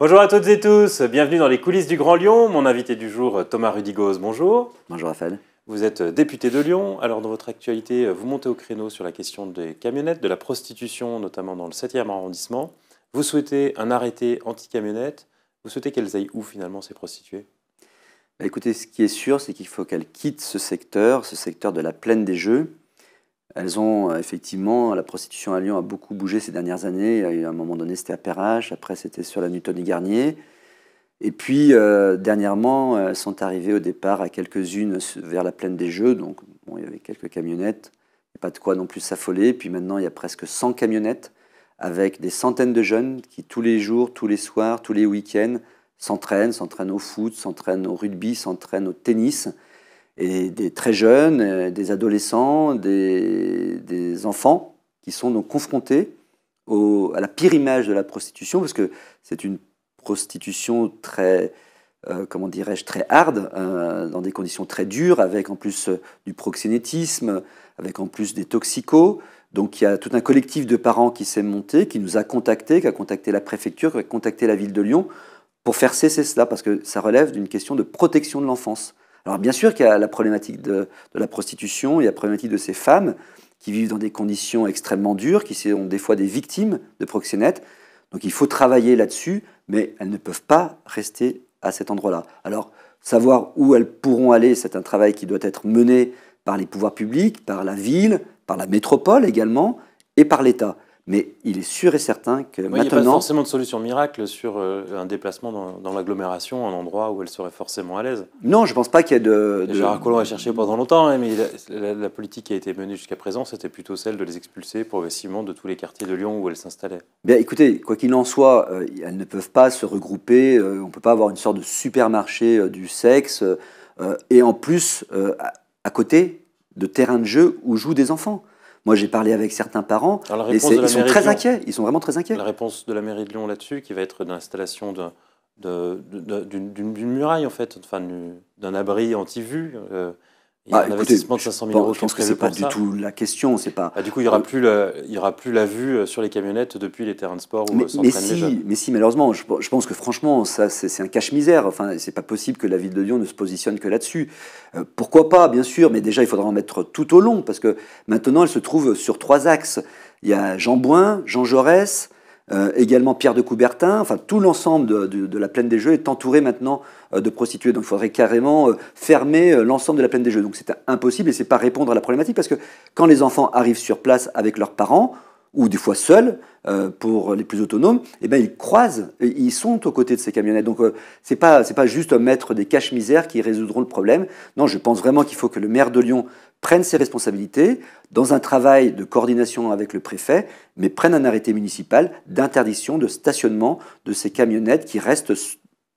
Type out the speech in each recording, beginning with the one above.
Bonjour à toutes et tous, bienvenue dans les coulisses du Grand Lyon. Mon invité du jour, Thomas Rudigoz, bonjour. Bonjour Raphaël. Vous êtes euh, député de Lyon. Alors, dans votre actualité, euh, vous montez au créneau sur la question des camionnettes, de la prostitution, notamment dans le 7e arrondissement. Vous souhaitez un arrêté anti camionnettes Vous souhaitez qu'elles aillent où finalement ces prostituées bah, Écoutez, ce qui est sûr, c'est qu'il faut qu'elles quittent ce secteur, ce secteur de la plaine des jeux, elles ont euh, effectivement, la prostitution à Lyon a beaucoup bougé ces dernières années. À un moment donné, c'était à Perrache, après c'était sur la Newton et Garnier. Et puis, euh, dernièrement, elles euh, sont arrivées au départ à quelques-unes vers la plaine des Jeux. Donc, il y avait quelques camionnettes, pas de quoi non plus s'affoler. Puis maintenant, il y a presque 100 camionnettes avec des centaines de jeunes qui, tous les jours, tous les soirs, tous les week-ends, s'entraînent, s'entraînent au foot, s'entraînent au rugby, s'entraînent au tennis et des très jeunes, euh, des adolescents, des, enfants qui sont donc confrontés à la pire image de la prostitution, parce que c'est une prostitution très, euh, comment dirais-je, très harde, euh, dans des conditions très dures, avec en plus du proxénétisme, avec en plus des toxicos. Donc il y a tout un collectif de parents qui s'est monté, qui nous a contactés, qui a contacté la préfecture, qui a contacté la ville de Lyon, pour faire cesser cela, parce que ça relève d'une question de protection de l'enfance. Alors bien sûr qu'il y a la problématique de, la prostitution, il y a la problématique de ces femmes qui vivent dans des conditions extrêmement dures, qui sont des fois des victimes de proxénètes. Donc il faut travailler là-dessus, mais elles ne peuvent pas rester à cet endroit-là. Alors savoir où elles pourront aller, c'est un travail qui doit être mené par les pouvoirs publics, par la ville, par la métropole également, et par l'État. Mais il est sûr et certain que maintenant. Il n'y a pas forcément de solution miracle sur euh, un déplacement dans, l'agglomération, un endroit où elles seraient forcément à l'aise. Non, je ne pense pas qu'il y ait de. de... Gérard Collomb a cherché pendant longtemps, hein, mais la, politique qui a été menée jusqu'à présent, c'était plutôt celle de les expulser progressivement de tous les quartiers de Lyon où elles s'installaient. Bien, écoutez, quoi qu'il en soit, euh, elles ne peuvent pas se regrouper. Euh, on ne peut pas avoir une sorte de supermarché du sexe. et en plus, à, à côté de terrains de jeu où jouent des enfants. Moi, j'ai parlé avec certains parents, et ils sont très inquiets, ils sont vraiment très inquiets. La réponse de la mairie de Lyon là-dessus, qui va être l'installation d'une muraille, en fait, enfin, d'un abri anti-vue. Euh, un ah, de 500 000 euros. Je pense que ce n'est pas du tout la question. pas. Ah, du coup, il n'y aura, plus la, il y aura plus la vue euh, sur les camionnettes depuis les terrains de sport ou mais, euh, mais si, mais si, malheureusement, je, pense que franchement, c'est un cache-misère. Enfin, c'est pas possible que la ville de Lyon ne se positionne que là-dessus. Euh, pourquoi pas, bien sûr, mais déjà, il faudra en mettre tout au long parce que maintenant, elle se trouve sur trois axes. Il y a Jean Boin, Jean Jaurès euh, également Pierre de Coubertin, enfin tout l'ensemble de, la plaine des Jeux est entouré maintenant euh, de prostituées. Donc il faudrait carrément euh, fermer l'ensemble de la plaine des Jeux. Donc c'est impossible et c'est pas répondre à la problématique parce que quand les enfants arrivent sur place avec leurs parents ou des fois seuls pour les plus autonomes, eh ben ils croisent, ils sont aux côtés de ces camionnettes. Donc c'est pas c'est pas juste mettre des caches misères qui résoudront le problème. Non, je pense vraiment qu'il faut que le maire de Lyon prennent ses responsabilités dans un travail de coordination avec le préfet, mais prennent un arrêté municipal d'interdiction de stationnement de ces camionnettes qui restent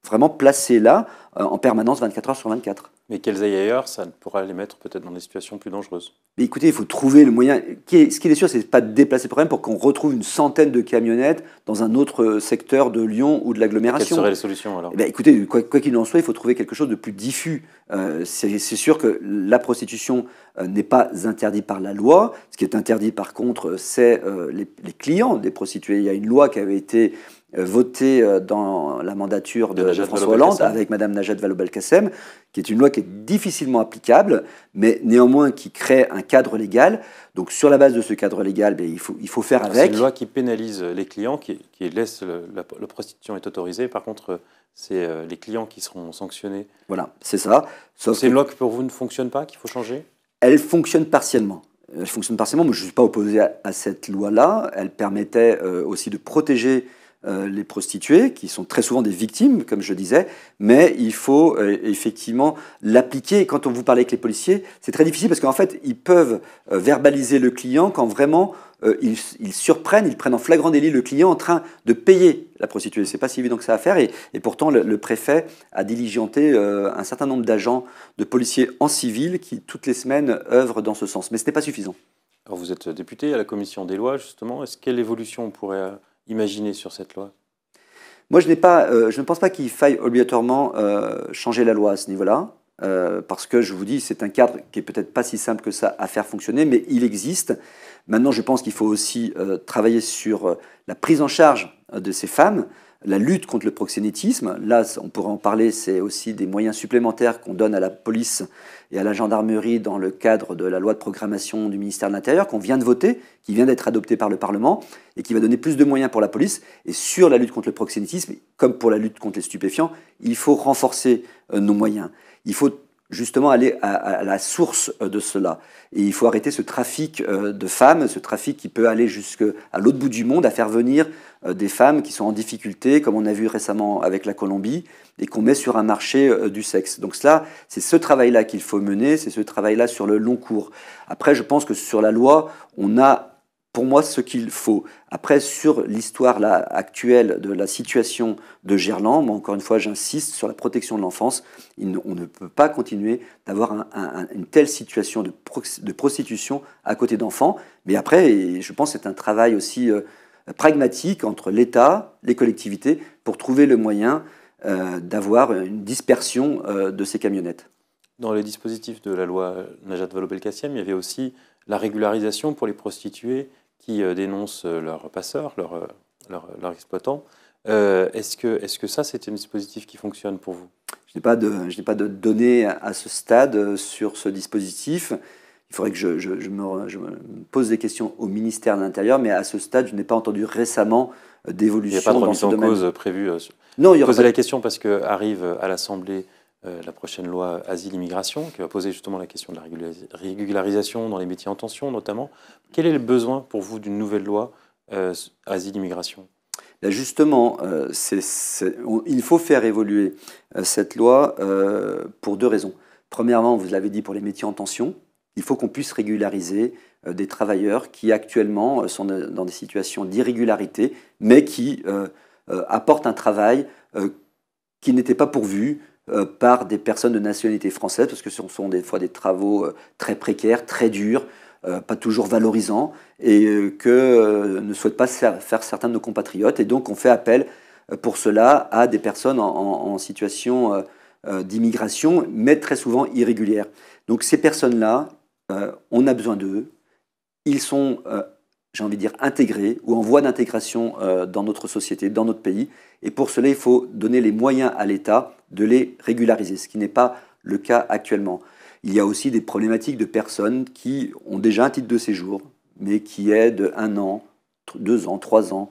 vraiment placées là euh, en permanence 24 heures sur 24 mais qu'elles aillent ailleurs, ça pourra les mettre peut-être dans des situations plus dangereuses. Mais écoutez, il faut trouver le moyen. Ce qui est sûr, c'est pas de déplacer le problème pour qu'on retrouve une centaine de camionnettes dans un autre euh, secteur de Lyon ou de l'agglomération. Quelles seraient les solutions alors eh ben, Écoutez, quoi qu'il en soit, il faut trouver quelque chose de plus diffus. Euh, c'est sûr que la prostitution euh, n'est pas interdite par la loi. Ce qui est interdit par contre, c'est les, les, clients des prostituées. Il y a une loi qui avait été euh, voté euh, dans la mandature de, François Hollande avec Madame Najat Vallaud-Belkacem, qui est une loi qui est difficilement applicable, mais néanmoins qui crée un cadre légal. Donc sur la base de ce cadre légal, ben, il, faut, il faut faire avec. C'est une loi qui pénalise euh, les clients, qui, qui laisse la, prostitution est autorisée. Par contre, c'est les clients qui seront sanctionnés. Voilà, c'est ça. C'est une loi qui pour vous ne fonctionne pas, qu'il faut changer. Elle fonctionne partiellement elle fonctionne partiellement, mais je ne suis pas opposé à, cette loi-là. Elle permettait aussi de protéger euh, les prostituées, qui sont très souvent des victimes, comme je disais, mais il faut euh, effectivement l'appliquer. Quand on vous parle avec les policiers, c'est très difficile parce qu'en fait, ils peuvent euh, verbaliser le client quand vraiment ils, ils, surprennent, ils prennent en flagrant délit le client en train de payer la prostituée. C'est pas si évident que ça à faire, et, pourtant le, préfet a diligenté un certain nombre d'agents, de policiers en civil, qui toutes les semaines œuvrent dans ce sens. Mais ce n'est pas suffisant. Alors vous êtes député à la commission des lois, justement. Est-ce quelle évolution pourrait imaginer sur cette loi Moi, euh, je, ne pense pas qu'il faille obligatoirement euh, changer la loi à ce niveau-là. Euh, parce que je vous dis, c'est un cadre qui est peut-être pas si simple que ça à faire fonctionner, mais il existe. Maintenant, je pense qu'il faut aussi travailler sur la prise en charge de ces femmes, la lutte contre le proxénétisme. Là, on pourrait en parler, c'est aussi des moyens supplémentaires qu'on donne à la police et à la gendarmerie dans le cadre de la loi de programmation du ministère de l'Intérieur qu'on vient de voter, qui vient d'être adoptée par le Parlement et qui va donner plus de moyens pour la police. Et sur la lutte contre le proxénétisme, comme pour la lutte contre les stupéfiants, il faut renforcer euh, nos moyens. Il faut justement aller à, la source euh, de cela. Et il faut arrêter ce trafic euh, de femmes, ce trafic qui peut aller jusqu'à l'autre bout du monde, à faire venir euh, des femmes qui sont en difficulté, comme on a vu récemment avec la Colombie, et qu'on met sur un marché du sexe. Donc cela, c'est ce travail-là qu'il faut mener, c'est ce travail-là sur le long cours. Après, je pense que sur la loi, on a pour moi ce qu'il faut. Après, sur l'histoire actuelle de la situation de Gerland, moi, encore une fois, j'insiste sur la protection de l'enfance. On ne peut pas continuer d'avoir une telle situation de, prostitution à côté d'enfants. Mais après, je pense que c'est un travail aussi euh, pragmatique entre l'État, les collectivités, pour trouver le moyen euh, d'avoir une dispersion euh, de ces camionnettes. Dans les dispositifs de la loi Najat Vallaud-Belkacem, il y avait aussi la régularisation pour les prostituées qui euh, dénoncent euh, leurs passeurs, leurs euh, exploitants. est-ce que, est que ça, c'est un dispositif qui fonctionne pour vous Je n'ai pas, de, je pas de données à ce stade sur ce dispositif. Il faudrait que je, je, me, pose des questions au ministère de l'Intérieur, mais à ce stade, je n'ai pas entendu récemment d'évolution. Il n'y a pas de remise en cause prévue. non, il y aura. la question parce que arrive à l'Assemblée euh, la prochaine loi Asile-Immigration, qui va poser justement la question de la régularisation dans les métiers en tension notamment. Quel est le besoin pour vous d'une nouvelle loi euh, Asile-Immigration ben, justement, euh, il faut faire évoluer cette loi pour deux raisons. Premièrement, vous l'avez dit pour les métiers en tension, il faut qu'on puisse régulariser des travailleurs qui actuellement sont dans des situations d'irrégularité, mais qui apportent un travail qui n'était pas pourvu, euh, par des personnes de nationalité française, parce que ce sont des fois des travaux euh, très précaires, très durs, euh, pas toujours valorisants, et que ne souhaitent pas faire certains de nos compatriotes. Et donc on fait appel pour cela à des personnes en, situation d'immigration, mais très souvent irrégulière. Donc ces personnes-là, on a besoin d'eux, ils sont, j'ai envie de dire, intégrés ou en voie d'intégration dans notre société, dans notre pays. Et pour cela, il faut donner les moyens à l'État de les régulariser, ce qui n'est pas le cas actuellement. Il y a aussi des problématiques de personnes qui ont déjà un titre de séjour, mais qui est de un an, deux ans, trois ans,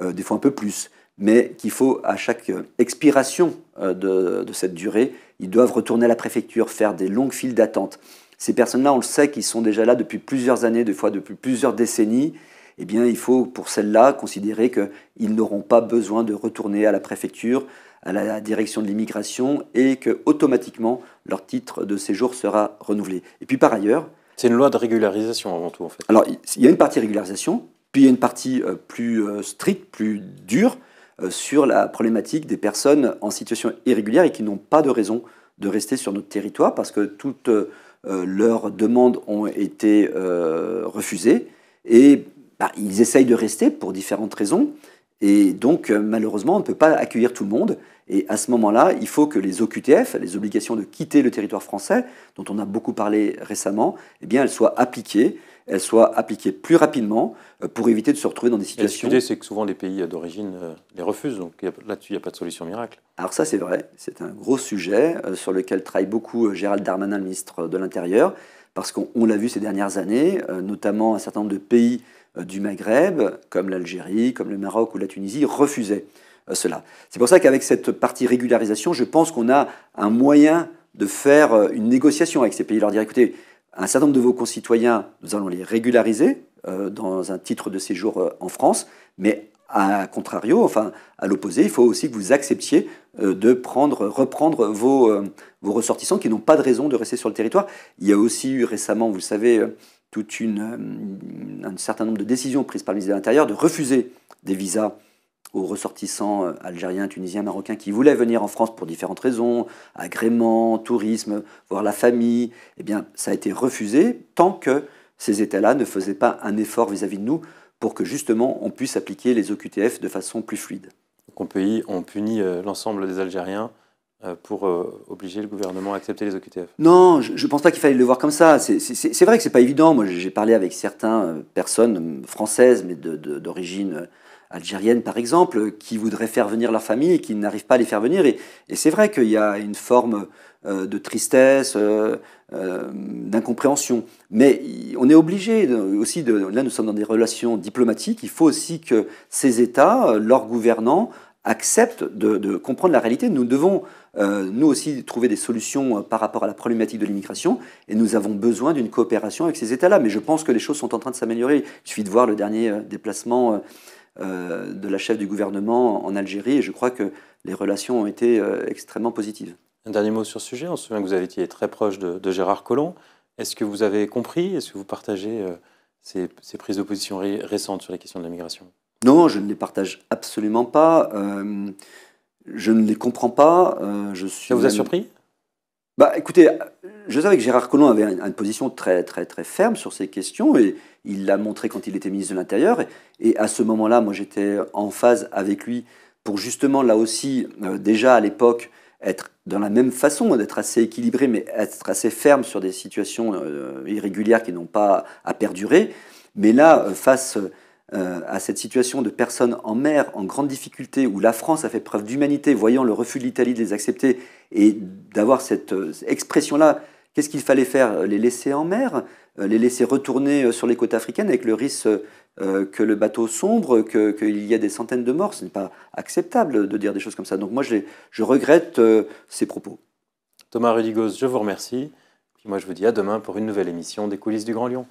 euh, des fois un peu plus, mais qu'il faut à chaque expiration euh, de, cette durée, ils doivent retourner à la préfecture, faire des longues files d'attente. Ces personnes-là, on le sait, qu'ils sont déjà là depuis plusieurs années, des fois depuis plusieurs décennies, eh bien, il faut pour celles-là considérer qu'ils n'auront pas besoin de retourner à la préfecture, à la direction de l'immigration et que automatiquement leur titre de séjour sera renouvelé. Et puis par ailleurs, c'est une loi de régularisation avant tout en fait. Alors il y a une partie régularisation, puis il y a une partie euh, plus euh, stricte, plus dure euh, sur la problématique des personnes en situation irrégulière et qui n'ont pas de raison de rester sur notre territoire parce que toutes leurs demandes ont été refusées et bah, ils essayent de rester pour différentes raisons. Et donc, euh, malheureusement, on ne peut pas accueillir tout le monde. Et à ce moment-là, il faut que les OQTF, les obligations de quitter le territoire français, dont on a beaucoup parlé récemment, eh bien, elles soient appliquées. Elles soient appliquées plus rapidement euh, pour éviter de se retrouver dans des situations. Et c'est que souvent les pays d'origine euh, les refusent. Donc là-dessus, il n'y a pas de solution miracle. Alors ça, c'est vrai. C'est un gros sujet sur lequel travaille beaucoup Gérald Darmanin, le ministre de l'Intérieur, parce qu'on l'a vu ces dernières années, notamment un certain nombre de pays euh, du Maghreb, comme l'Algérie, comme le Maroc ou la Tunisie, refusaient euh, cela. C'est pour ça qu'avec cette partie régularisation, je pense qu'on a un moyen de faire euh, une négociation avec ces pays, leur dire écoutez, un certain nombre de vos concitoyens, nous allons les régulariser dans un titre de séjour en France, mais à contrario, enfin à l'opposé, il faut aussi que vous acceptiez de prendre, reprendre vos, vos ressortissants qui n'ont pas de raison de rester sur le territoire. Il y a aussi eu récemment, vous le savez, tout euh, un certain nombre de décisions prises par le ministère de l'Intérieur de refuser des visas aux ressortissants euh, algériens, tunisiens, marocains qui voulaient venir en France pour différentes raisons, agrément, tourisme, voire la famille, eh bien, ça a été refusé tant que ces États-là ne faisaient pas un effort vis-à-vis de nous pour que justement on puisse appliquer les OQTF de façon plus fluide. Donc on, on punit euh, l'ensemble des Algériens euh, pour euh, obliger le gouvernement à accepter les OQTF Non, je ne pense pas qu'il fallait le voir comme ça. C'est vrai que ce n'est pas évident. Moi, j'ai parlé avec certaines euh, personnes françaises, mais d'origine algérienne, par exemple, qui voudraient faire venir leur famille et qui n'arrivent pas à les faire venir. Et, c'est vrai qu'il y a une forme de tristesse, d'incompréhension. Mais on est obligé aussi de... Là, nous sommes dans des relations diplomatiques. Il faut aussi que ces États, leurs gouvernants, acceptent de, comprendre la réalité. Nous devons, euh, nous aussi, trouver des solutions euh, par rapport à la problématique de l'immigration et nous avons besoin d'une coopération avec ces États-là. Mais je pense que les choses sont en train de s'améliorer. Il suffit de voir le dernier euh, déplacement de la chef du gouvernement en Algérie et je crois que les relations ont été extrêmement positives. Un dernier mot sur ce sujet. On se souvient que vous avez été très proche de, Gérard Collomb. Est-ce que vous avez compris Est-ce que vous partagez ces, prises de position récentes sur la question de l'immigration non, je ne les partage absolument pas. Euh, je ne les comprends pas. Euh, je Ça vous a surpris bah, écoutez, je savais que Gérard Collomb avait une, position très, très, très ferme sur ces questions et il l'a montré quand il était ministre de l'Intérieur. Et, à ce moment-là, moi, j'étais en phase avec lui pour justement, là aussi, euh, déjà à l'époque, être dans la même façon, d'être assez équilibré, mais être assez ferme sur des situations irrégulières qui n'ont pas à perdurer. Mais là, face euh, à cette situation de personnes en mer en grande difficulté, où la France a fait preuve d'humanité, voyant le refus de l'Italie de les accepter, et d'avoir cette euh, expression-là, qu'est-ce qu'il fallait faire euh, Les laisser en mer Les laisser retourner sur les côtes africaines avec le risque que le bateau sombre, qu'il y a des centaines de morts Ce n'est pas acceptable de dire des choses comme ça. Donc moi, je, regrette ces propos. Thomas Rudigoz, je vous remercie. Puis moi, je vous dis à demain pour une nouvelle émission des coulisses du Grand Lyon.